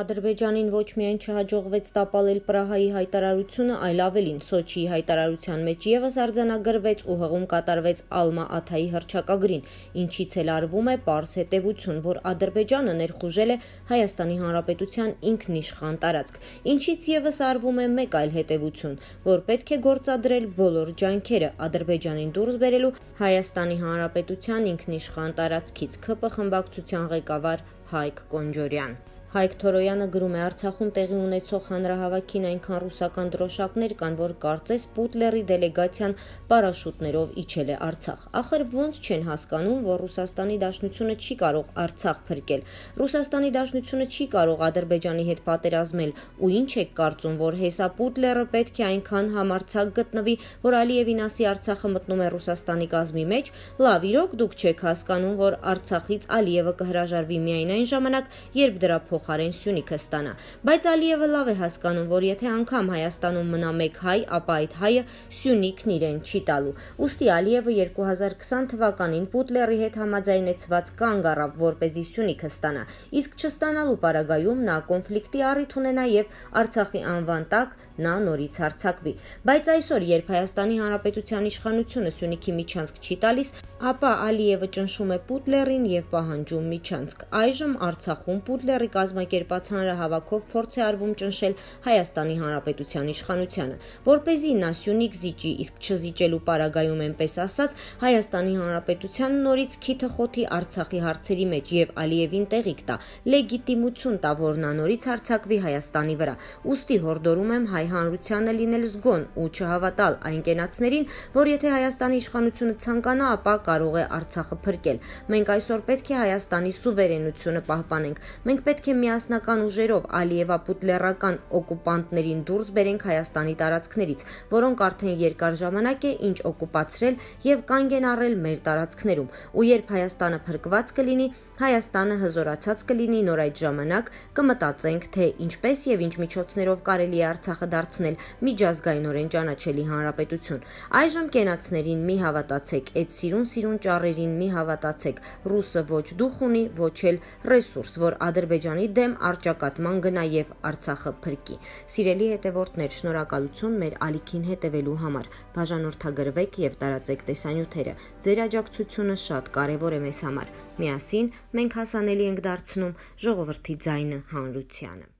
Ադրբեջանին ոչ միայն չհաջողվեց տապալել Պրահայի հայտարարությունը, այլ ավելին Սոչիի հայտարարության մեջ եւս արձանագրվեց ու հղում կատարվեց Ալմա Աթայի հրճակագրին, ինչից էլ արվում է པարս հետևություն, որ Ադրբեջանը ներխուժել է Հայաստանի Հանրապետության ինքնիշխան տարածք, ինչից եւս արվում է մեկ այլ հետևություն, որ պետք է գործադրել բոլոր ջանքերը Ադրբեջանին դուրս բերելու Հայաստանի Հանրապետության ինքնիշխան տարածքից ՔՊ խմբակցության ղեկավար Հայկ Կոնջորյան Հայկ Թորոյանը գրում է Արցախում տեղի ունեցող հանրահավաքին այնքան ռուսական դրոշակներ կան, որ կարծես Պուտլերի դելեգացիան պարաշուտներով իջել է Արցախ։ Ախր ո՞նց չեն հասկանում, որ Ռուսաստանի Դաշնությունը չի կարող Արցախ փրկել։ Ռուսաստանի Դաշնությունը չի կարող Ադրբեջանի հետ պատերազմել, ու ինչ է կարծում, որ հեսա Պուտլերը պետք է այնքան համարցակ գտնվի, որ Ալիևին ասի Արցախը մտնում է Ռուսաստանի գազի մեջ։ Լավ, իրոք դուք չեք հասկանում, որ Արցախից Ալիևը կհրաժարվի միայն այն ժամանակ, երբ դրա փոխ փոխարեն Սյունիքը ստանա, բայց Ալիևը լավ է հասկանում, որ եթե անգամ Հայաստանում մնա մեկ հայ, ապա այդ հայը Սյունիքն իրեն չի տալու։ Ոստի Ալիևը 2020 թվականին Պուտլերի հետ համաձայնեցված կանգ առավ, որ เป զի Սյունիքը ստանա։ Իսկ չստանալու պարագայում նա կոնֆլիկտի առիթ ունենա եւ Արցախի անվան տակ նա նորից հարցակվի։ Բայց այսօր, երբ Հայաստանի Հանրապետության իշխանությունը Սյունիքի միջանցք չի տալիս, ապա Ալիևը ճնշում է Պուտլերին եւ պահանջում միջանցք։ Այժմ Արցախում Պուտլերի կազմակերպ կազմակերպած հանրահավաքով փորձ է արվում ճնշել Հայաստանի Հանրապետության իշխանությանը, որ เป զի Նասյունիկ զիջի, իսկ չզիջելու պարագայում ենպես ասած Հայաստանի Հանրապետության նորից քիթը խոթի Արցախի հարցերի մեջ եւ Ալիևին տեղիք տա, լեգիտիմություն տա, որ նա նորից հարցակվի Հայաստանի վրա։ Ոստի հորդորում եմ հայ հանրությանը լինել զգոն ու չհավատալ այն կենացներին, որ եթե Հայաստանի իշխանությունը ցանկանա, ապա կարող է Արցախը փրկել։ Մենք այսօր պետք է Հայաստանի սուվերենությունը պահպանենք։ Մենք պետք է միասնական ուժերով Ալիևա-Պուտլերական օկուպանտներին դուրս բերենք Հայաստանի տարածքներից, որոնք արդեն երկար ժամանակ է ինչ օկուպացրել եւ կանգ են առել մեր տարածքներում։ Ու երբ Հայաստանը փրկված կլինի, Հայաստանը հզորացած կլինի նոր այդ ժամանակ կմտածենք, թե ինչպես եւ ինչ միջոցներով կարելի է Արցախը դարձնել միջազգայինորեն ճանաչելի հանրապետություն։ Այժմ կենացներին մի հավատացեք, այդ սիրուն-սիրուն ճառերին մի հավատացեք։ Ռուսը ոչ դուխ ունի, ոչ էլ ռեսուրս, որ Ադրբեջանի դեմ արճակատման գնա եւ Արցախը փրկի։ Սիրելի հետևորդներ, շնորհակալություն մեր ալիքին հետևելու համար։ Բաժանորդագրվեք եւ տարածեք տեսանյութերը։ Ձեր աջակցությունը շատ կարեւոր է մեզ համար։ Միասին մենք հասանելի ենք դարձնում ժողովրդի ձայնը հանրությանը։